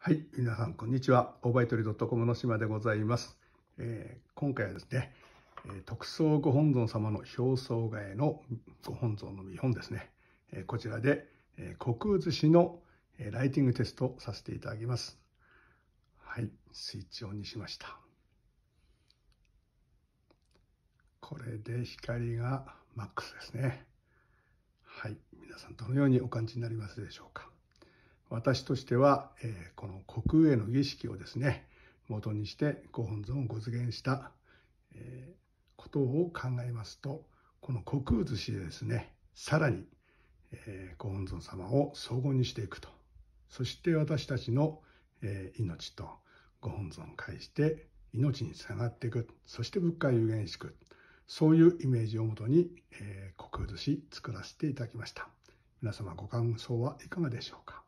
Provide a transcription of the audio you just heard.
はい、皆さん、こんにちは。オーバイトリトコムの島でございます。えー、今回はですね、え特捜ご本尊様の表層画へのご本尊の見本ですね。えー、こちらで、えー、空寿司の、えライティングテストをさせていただきます。はい、スイッチオンにしました。これで光がマックスですね。はい、皆さんどのようにお感じになりますでしょうか。私としては、えー、この国への儀式をですね、元にしてご本尊をご図んした、えー、ことを考えますと、この国空寿司でですね、さらに、えー、ご本尊様を総合にしていくと。そして私たちの、えー、命とご本尊を介して命に下がっていく。そして価を有限しく。そういうイメージをもとに、えー、国空寿司作らせていただきました。皆様ご感想はいかがでしょうか